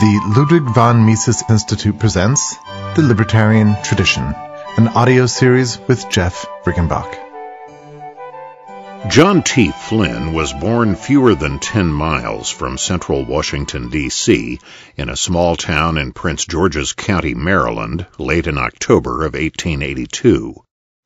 The Ludwig von Mises Institute presents The Libertarian Tradition, an audio series with Jeff Riggenbach. John T. Flynn was born fewer than 10 miles from central Washington, D.C., in a small town in Prince George's County, Maryland, late in October of 1882.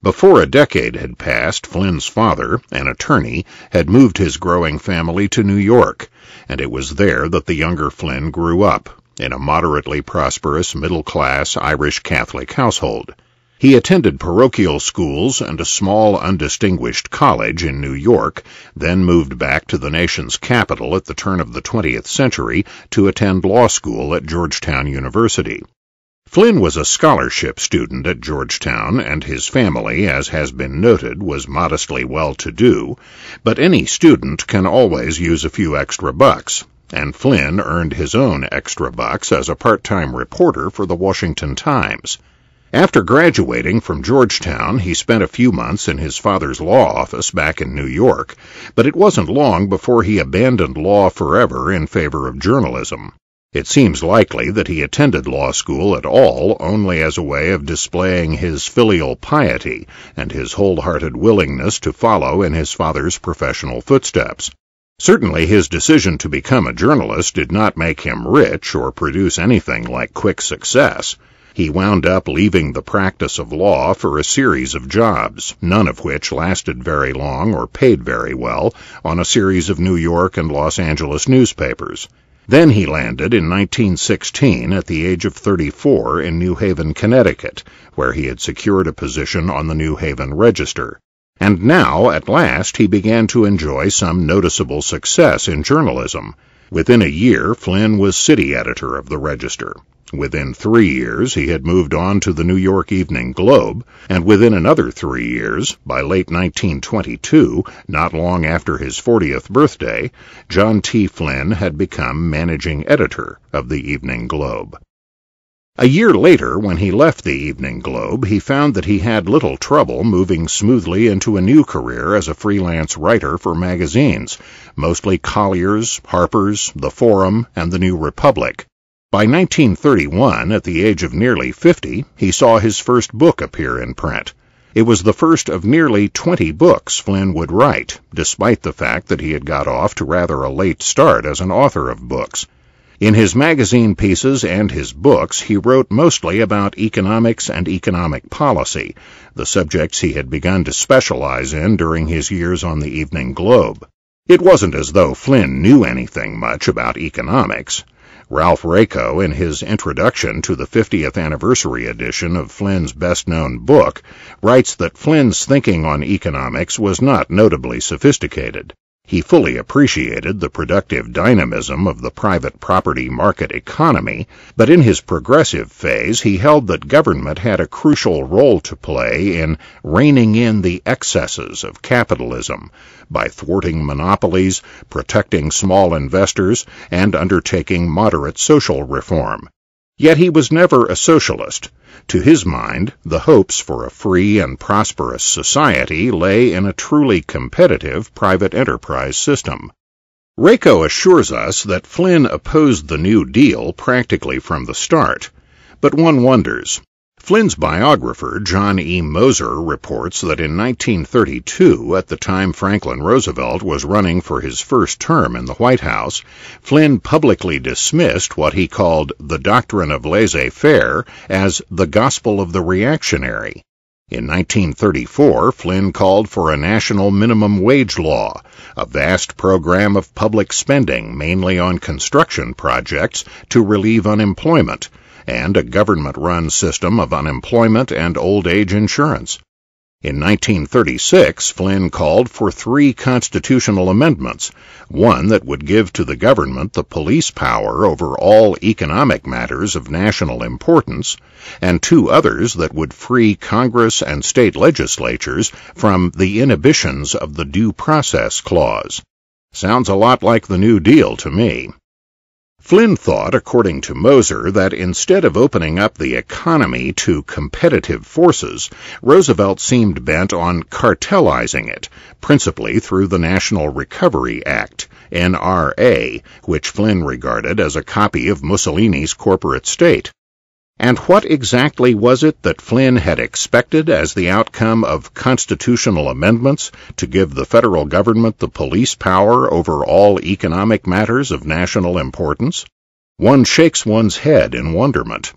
Before a decade had passed, Flynn's father, an attorney, had moved his growing family to New York, and it was there that the younger Flynn grew up, in a moderately prosperous middle class Irish Catholic household. He attended parochial schools and a small, undistinguished college in New York, then moved back to the nation's capital at the turn of the 20th century to attend law school at Georgetown University. Flynn was a scholarship student at Georgetown, and his family, as has been noted, was modestly well to do, but any student can always use a few extra bucks, and Flynn earned his own extra bucks as a part time reporter for the Washington Times. After graduating from Georgetown, he spent a few months in his father's law office back in New York, but it wasn't long before he abandoned law forever in favor of journalism. It seems likely that he attended law school at all only as a way of displaying his filial piety and his wholehearted willingness to follow in his father's professional footsteps. Certainly his decision to become a journalist did not make him rich or produce anything like quick success. He wound up leaving the practice of law for a series of jobs, none of which lasted very long or paid very well, on a series of New York and Los Angeles newspapers. Then he landed in 1916 at the age of 34 in New Haven, Connecticut, where he had secured a position on the New Haven Register. And now, at last, he began to enjoy some noticeable success in journalism. Within a year, Flynn was city editor of the Register. Within three years, he had moved on to the New York Evening Globe, and within another three years, by late 1922, not long after his 40th birthday, John T. Flynn had become managing editor of the Evening Globe. A year later, when he left the Evening Globe, he found that he had little trouble moving smoothly into a new career as a freelance writer for magazines, mostly Collier's, Harper's, The Forum, and The New Republic. By 1931, at the age of nearly 50, he saw his first book appear in print. It was the first of nearly 20 books Flynn would write, despite the fact that he had got off to rather a late start as an author of books. In his magazine pieces and his books, he wrote mostly about economics and economic policy, the subjects he had begun to specialize in during his years on the Evening Globe. It wasn't as though Flynn knew anything much about economics. Ralph Rako, in his introduction to the 50th anniversary edition of Flynn's best known book, writes that Flynn's thinking on economics was not notably sophisticated. He fully appreciated the productive dynamism of the private property market economy, but in his progressive phase he held that government had a crucial role to play in reining in the excesses of capitalism by thwarting monopolies, protecting small investors, and undertaking moderate social reform. Yet he was never a socialist. To his mind, the hopes for a free and prosperous society lay in a truly competitive private enterprise system. Rako assures us that Flynn opposed the New Deal practically from the start, but one wonders. Flynn's biographer, John E. Moser, reports that in 1932, at the time Franklin Roosevelt was running for his first term in the White House, Flynn publicly dismissed what he called the doctrine of laissez faire as the gospel of the reactionary. In 1934, Flynn called for a national minimum wage law, a vast program of public spending, mainly on construction projects, to relieve unemployment and a government run system of unemployment and old age insurance. In 1936, Flynn called for three constitutional amendments, one that would give to the government the police power over all economic matters of national importance, and two others that would free Congress and state legislatures from the inhibitions of the Due Process Clause. Sounds a lot like the New Deal to me. Flynn thought, according to Moser, that instead of opening up the economy to competitive forces, Roosevelt seemed bent on cartelizing it, principally through the National Recovery Act, NRA, which Flynn regarded as a copy of Mussolini's corporate state. And what exactly was it that Flynn had expected as the outcome of constitutional amendments to give the federal government the police power over all economic matters of national importance? One shakes one's head in wonderment.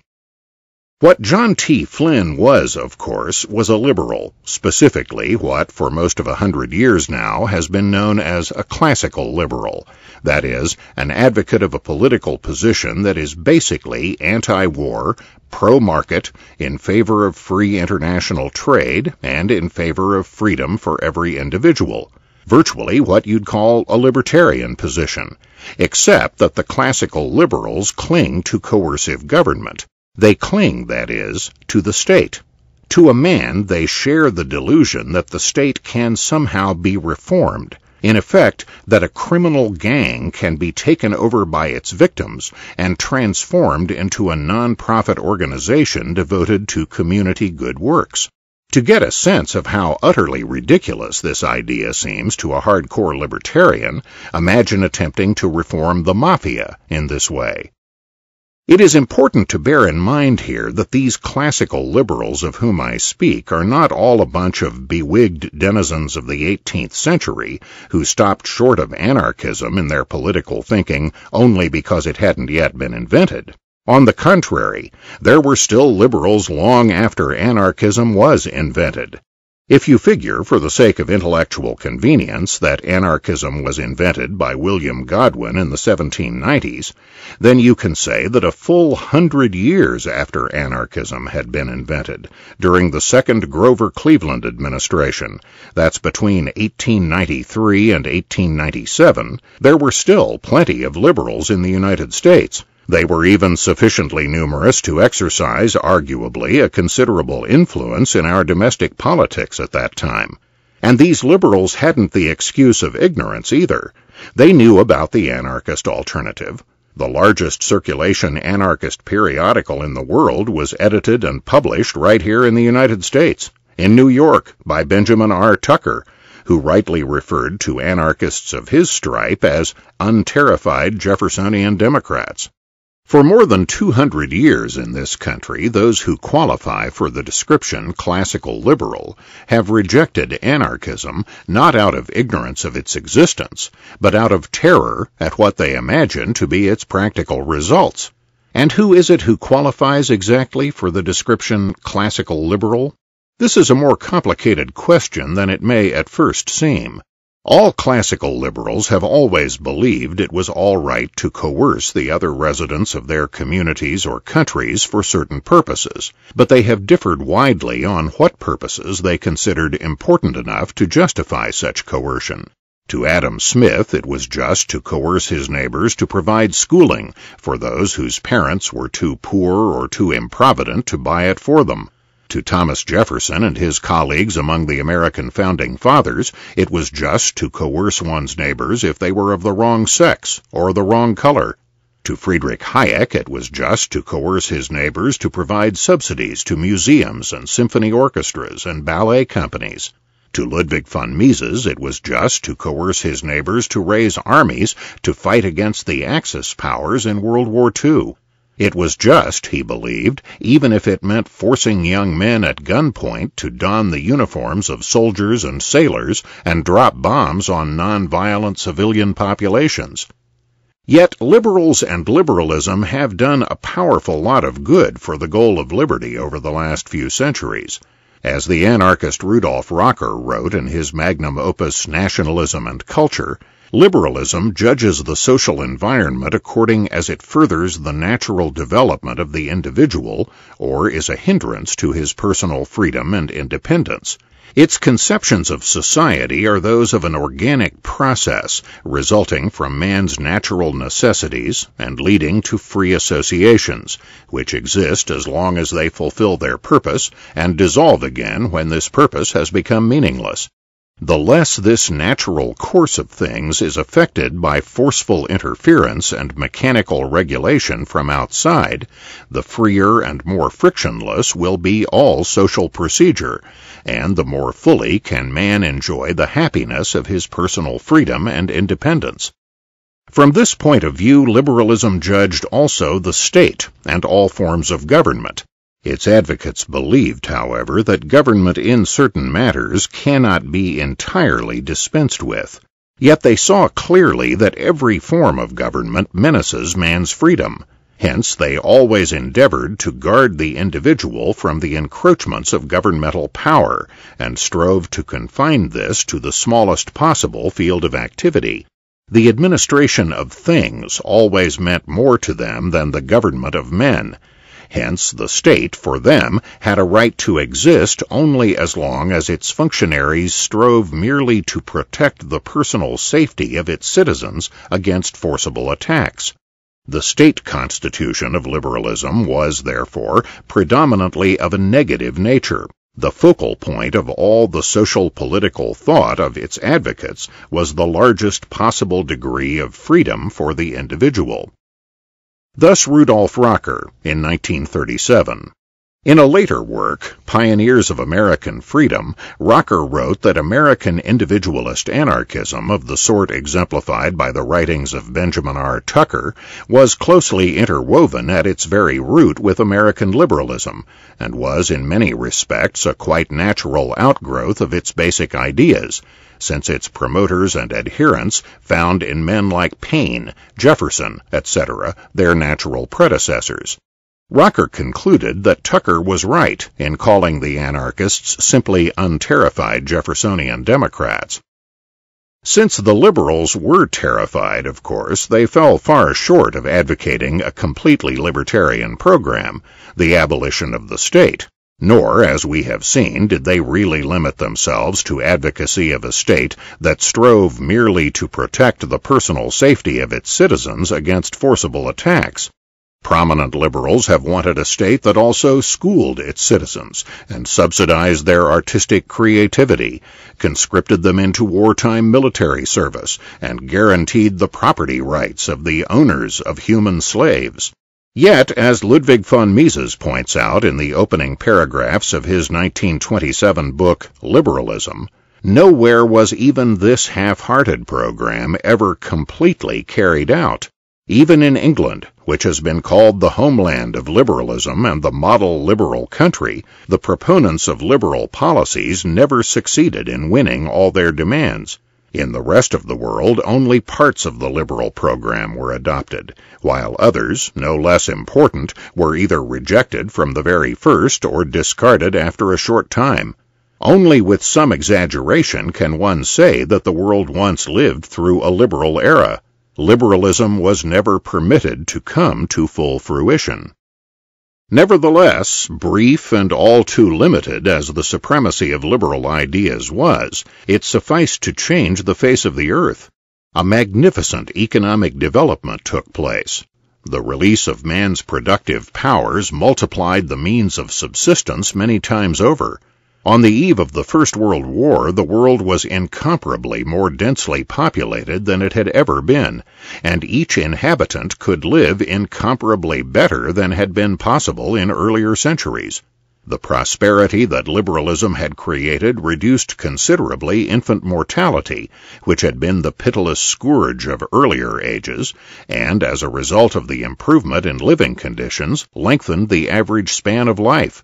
What John T. Flynn was, of course, was a liberal, specifically what, for most of a hundred years now, has been known as a classical liberal, that is, an advocate of a political position that is basically anti war, pro market, in favor of free international trade, and in favor of freedom for every individual virtually what you'd call a libertarian position, except that the classical liberals cling to coercive government, they cling, that is, to the state. To a man, they share the delusion that the state can somehow be reformed, in effect, that a criminal gang can be taken over by its victims and transformed into a non-profit organization devoted to community good works. To get a sense of how utterly ridiculous this idea seems to a hardcore libertarian, imagine attempting to reform the mafia in this way. It is important to bear in mind here that these classical liberals of whom I speak are not all a bunch of bewigged denizens of the 18th century who stopped short of anarchism in their political thinking only because it hadn't yet been invented. On the contrary, there were still liberals long after anarchism was invented. If you figure, for the sake of intellectual convenience, that anarchism was invented by William Godwin in the 1790s, then you can say that a full hundred years after anarchism had been invented, during the second Grover Cleveland administration, that's between 1893 and 1897, there were still plenty of liberals in the United States. They were even sufficiently numerous to exercise, arguably, a considerable influence in our domestic politics at that time. And these liberals hadn't the excuse of ignorance either. They knew about the anarchist alternative. The largest circulation anarchist periodical in the world was edited and published right here in the United States, in New York, by Benjamin R. Tucker, who rightly referred to anarchists of his stripe as unterrified Jeffersonian Democrats. For more than 200 years in this country, those who qualify for the description classical liberal have rejected anarchism not out of ignorance of its existence, but out of terror at what they imagine to be its practical results. And who is it who qualifies exactly for the description classical liberal? This is a more complicated question than it may at first seem. All classical liberals have always believed it was all right to coerce the other residents of their communities or countries for certain purposes, but they have differed widely on what purposes they considered important enough to justify such coercion. To Adam Smith, it was just to coerce his neighbors to provide schooling for those whose parents were too poor or too improvident to buy it for them. To Thomas Jefferson and his colleagues among the American founding fathers, it was just to coerce one's neighbors if they were of the wrong sex or the wrong color. To Friedrich Hayek, it was just to coerce his neighbors to provide subsidies to museums and symphony orchestras and ballet companies. To Ludwig von Mises, it was just to coerce his neighbors to raise armies to fight against the Axis powers in World War II. It was just, he believed, even if it meant forcing young men at gunpoint to don the uniforms of soldiers and sailors and drop bombs on nonviolent civilian populations. Yet liberals and liberalism have done a powerful lot of good for the goal of liberty over the last few centuries. As the anarchist Rudolf Rocker wrote in his magnum opus Nationalism and Culture, Liberalism judges the social environment according as it furthers the natural development of the individual or is a hindrance to his personal freedom and independence. Its conceptions of society are those of an organic process resulting from man's natural necessities and leading to free associations, which exist as long as they fulfill their purpose and dissolve again when this purpose has become meaningless. The less this natural course of things is affected by forceful interference and mechanical regulation from outside, the freer and more frictionless will be all social procedure, and the more fully can man enjoy the happiness of his personal freedom and independence. From this point of view liberalism judged also the state and all forms of government. Its advocates believed, however, that government in certain matters cannot be entirely dispensed with. Yet they saw clearly that every form of government menaces man's freedom. Hence they always endeavored to guard the individual from the encroachments of governmental power and strove to confine this to the smallest possible field of activity. The administration of things always meant more to them than the government of men. Hence the state, for them, had a right to exist only as long as its functionaries strove merely to protect the personal safety of its citizens against forcible attacks. The state constitution of liberalism was, therefore, predominantly of a negative nature. The focal point of all the social political thought of its advocates was the largest possible degree of freedom for the individual thus Rudolph Rocker, in 1937. In a later work, Pioneers of American Freedom, Rocker wrote that American individualist anarchism, of the sort exemplified by the writings of Benjamin R. Tucker, was closely interwoven at its very root with American liberalism, and was in many respects a quite natural outgrowth of its basic ideas since its promoters and adherents found in men like Paine, Jefferson, etc., their natural predecessors. Rocker concluded that Tucker was right in calling the anarchists simply unterrified Jeffersonian Democrats. Since the liberals were terrified, of course, they fell far short of advocating a completely libertarian program, the abolition of the state. Nor, as we have seen, did they really limit themselves to advocacy of a state that strove merely to protect the personal safety of its citizens against forcible attacks. Prominent liberals have wanted a state that also schooled its citizens and subsidized their artistic creativity, conscripted them into wartime military service, and guaranteed the property rights of the owners of human slaves. Yet, as Ludwig von Mises points out in the opening paragraphs of his 1927 book, Liberalism, nowhere was even this half hearted program ever completely carried out. Even in England, which has been called the homeland of liberalism and the model liberal country, the proponents of liberal policies never succeeded in winning all their demands. In the rest of the world, only parts of the liberal program were adopted, while others, no less important, were either rejected from the very first or discarded after a short time. Only with some exaggeration can one say that the world once lived through a liberal era. Liberalism was never permitted to come to full fruition. Nevertheless, brief and all too limited as the supremacy of liberal ideas was, it sufficed to change the face of the earth. A magnificent economic development took place. The release of man's productive powers multiplied the means of subsistence many times over. On the eve of the First World War, the world was incomparably more densely populated than it had ever been, and each inhabitant could live incomparably better than had been possible in earlier centuries. The prosperity that liberalism had created reduced considerably infant mortality, which had been the pitiless scourge of earlier ages, and as a result of the improvement in living conditions, lengthened the average span of life.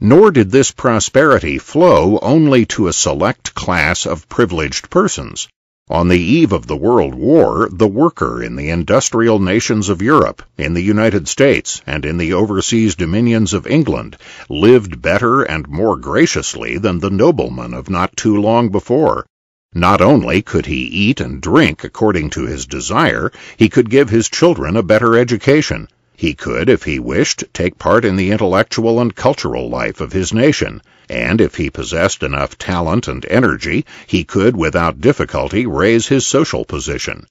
Nor did this prosperity flow only to a select class of privileged persons. On the eve of the World War, the worker in the industrial nations of Europe, in the United States, and in the overseas dominions of England lived better and more graciously than the nobleman of not too long before. Not only could he eat and drink according to his desire, he could give his children a better education, he could, if he wished, take part in the intellectual and cultural life of his nation, and if he possessed enough talent and energy, he could without difficulty raise his social position.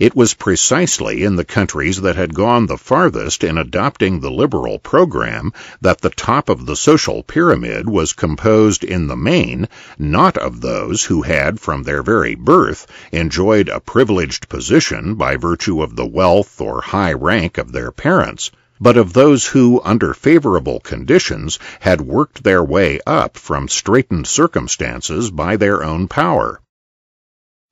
It was precisely in the countries that had gone the farthest in adopting the liberal program that the top of the social pyramid was composed in the main not of those who had from their very birth enjoyed a privileged position by virtue of the wealth or high rank of their parents, but of those who, under favorable conditions, had worked their way up from straitened circumstances by their own power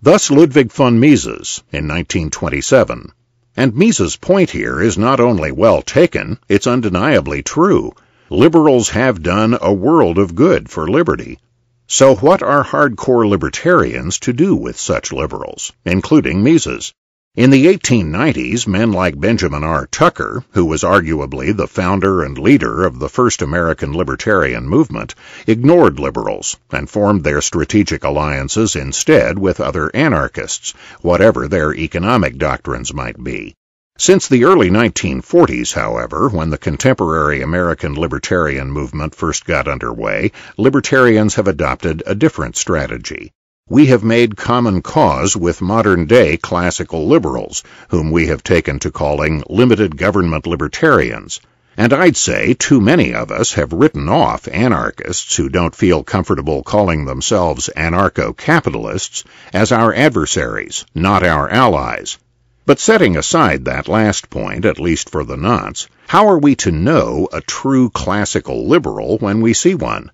thus Ludwig von Mises in 1927. And Mises' point here is not only well taken, it's undeniably true. Liberals have done a world of good for liberty. So, what are hardcore libertarians to do with such liberals, including Mises? In the 1890s men like Benjamin R. Tucker, who was arguably the founder and leader of the first American libertarian movement, ignored liberals and formed their strategic alliances instead with other anarchists, whatever their economic doctrines might be. Since the early 1940s, however, when the contemporary American libertarian movement first got underway, libertarians have adopted a different strategy we have made common cause with modern day classical liberals, whom we have taken to calling limited government libertarians. And I'd say too many of us have written off anarchists who don't feel comfortable calling themselves anarcho capitalists as our adversaries, not our allies. But setting aside that last point, at least for the nonce, how are we to know a true classical liberal when we see one?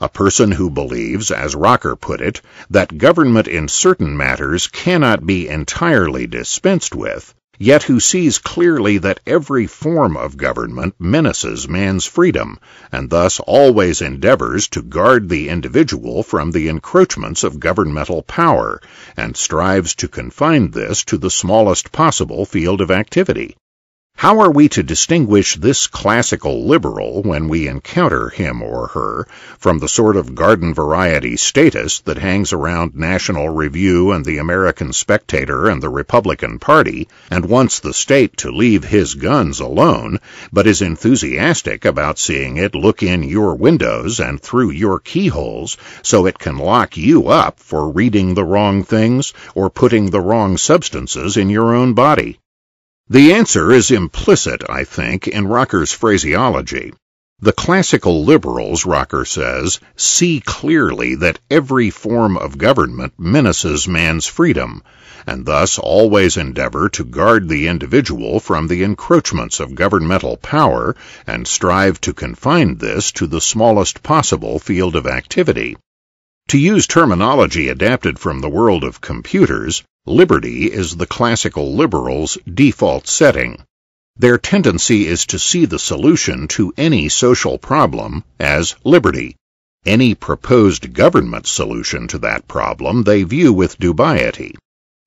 a person who believes, as Rocker put it, that government in certain matters cannot be entirely dispensed with, yet who sees clearly that every form of government menaces man's freedom, and thus always endeavors to guard the individual from the encroachments of governmental power, and strives to confine this to the smallest possible field of activity. How are we to distinguish this classical liberal when we encounter him or her from the sort of garden variety statist that hangs around National Review and the American Spectator and the Republican Party and wants the state to leave his guns alone, but is enthusiastic about seeing it look in your windows and through your keyholes so it can lock you up for reading the wrong things or putting the wrong substances in your own body? The answer is implicit, I think, in Rocker's phraseology. The classical liberals, Rocker says, see clearly that every form of government menaces man's freedom, and thus always endeavor to guard the individual from the encroachments of governmental power and strive to confine this to the smallest possible field of activity. To use terminology adapted from the world of computers, Liberty is the classical liberal's default setting. Their tendency is to see the solution to any social problem as liberty. Any proposed government solution to that problem they view with dubiety.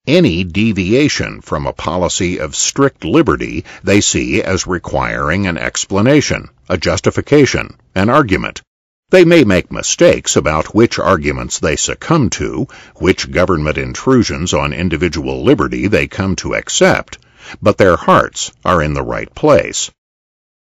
Any deviation from a policy of strict liberty they see as requiring an explanation, a justification, an argument. They may make mistakes about which arguments they succumb to, which government intrusions on individual liberty they come to accept, but their hearts are in the right place.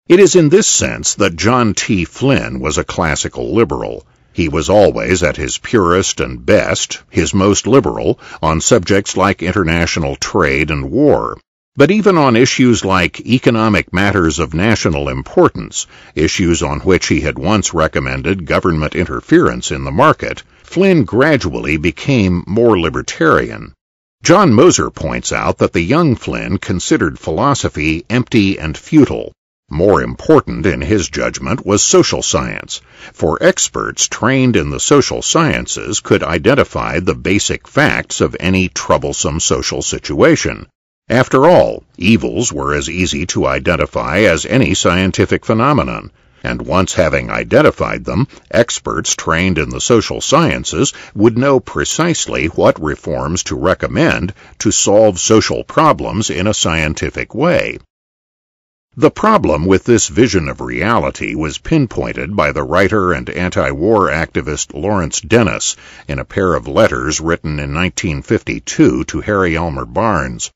It is in this sense that John T. Flynn was a classical liberal. He was always at his purest and best, his most liberal, on subjects like international trade and war. But even on issues like economic matters of national importance, issues on which he had once recommended government interference in the market, Flynn gradually became more libertarian. John Moser points out that the young Flynn considered philosophy empty and futile. More important, in his judgment, was social science, for experts trained in the social sciences could identify the basic facts of any troublesome social situation. After all, evils were as easy to identify as any scientific phenomenon, and once having identified them, experts trained in the social sciences would know precisely what reforms to recommend to solve social problems in a scientific way. The problem with this vision of reality was pinpointed by the writer and anti war activist Lawrence Dennis in a pair of letters written in 1952 to Harry Elmer Barnes.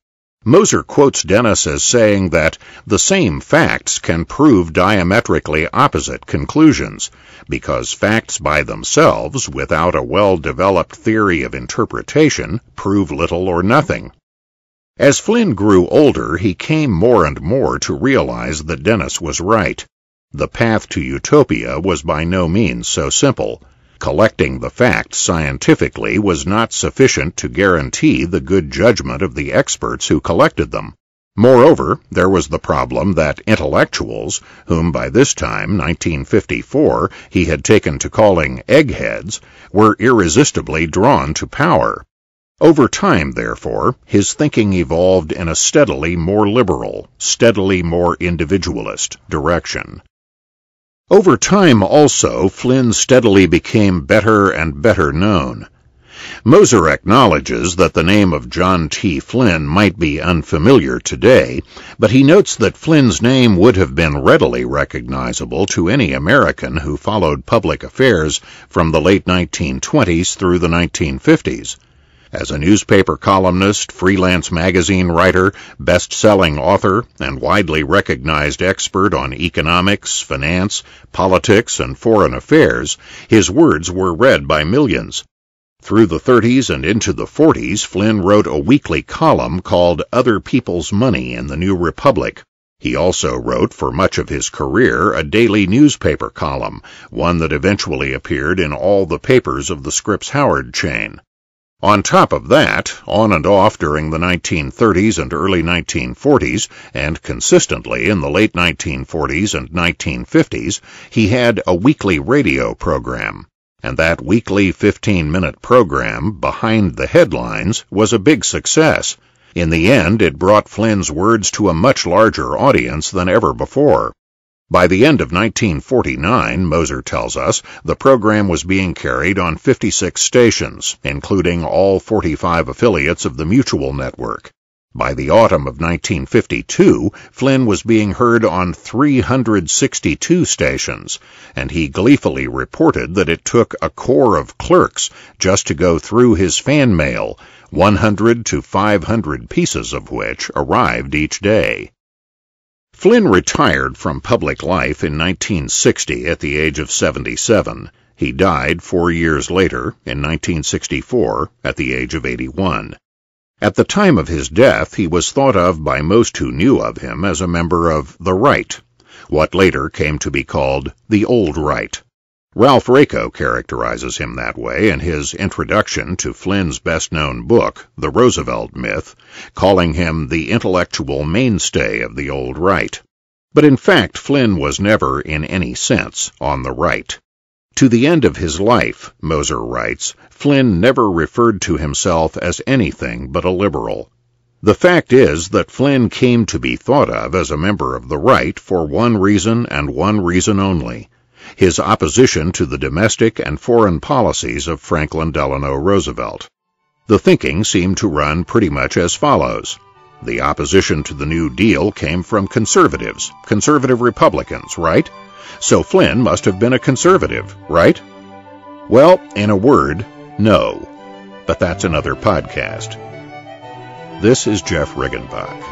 Moser quotes Dennis as saying that the same facts can prove diametrically opposite conclusions because facts by themselves, without a well developed theory of interpretation, prove little or nothing. As Flynn grew older, he came more and more to realize that Dennis was right. The path to utopia was by no means so simple. Collecting the facts scientifically was not sufficient to guarantee the good judgment of the experts who collected them. Moreover, there was the problem that intellectuals, whom by this time, 1954, he had taken to calling eggheads, were irresistibly drawn to power. Over time, therefore, his thinking evolved in a steadily more liberal, steadily more individualist direction. Over time, also, Flynn steadily became better and better known. Moser acknowledges that the name of John T. Flynn might be unfamiliar today, but he notes that Flynn's name would have been readily recognizable to any American who followed public affairs from the late 1920s through the 1950s. As a newspaper columnist, freelance magazine writer, best selling author, and widely recognized expert on economics, finance, politics, and foreign affairs, his words were read by millions. Through the 30s and into the 40s, Flynn wrote a weekly column called Other People's Money in the New Republic. He also wrote for much of his career a daily newspaper column, one that eventually appeared in all the papers of the Scripps Howard chain. On top of that, on and off during the 1930s and early 1940s, and consistently in the late 1940s and 1950s, he had a weekly radio program, and that weekly 15 minute program, Behind the Headlines, was a big success. In the end, it brought Flynn's words to a much larger audience than ever before. By the end of 1949, Moser tells us, the program was being carried on 56 stations, including all 45 affiliates of the Mutual Network. By the autumn of 1952, Flynn was being heard on 362 stations, and he gleefully reported that it took a corps of clerks just to go through his fan mail, 100 to 500 pieces of which arrived each day. Flynn retired from public life in 1960 at the age of 77. He died four years later in 1964 at the age of 81. At the time of his death, he was thought of by most who knew of him as a member of the right, what later came to be called the old right. Ralph Rako characterizes him that way in his introduction to Flynn's best known book, The Roosevelt Myth, calling him the intellectual mainstay of the old right. But in fact, Flynn was never, in any sense, on the right. To the end of his life, Moser writes, Flynn never referred to himself as anything but a liberal. The fact is that Flynn came to be thought of as a member of the right for one reason and one reason only his opposition to the domestic and foreign policies of Franklin Delano Roosevelt. The thinking seemed to run pretty much as follows. The opposition to the New Deal came from conservatives, conservative Republicans, right? So Flynn must have been a conservative, right? Well, in a word, no. But that's another podcast. This is Jeff Riggenbach.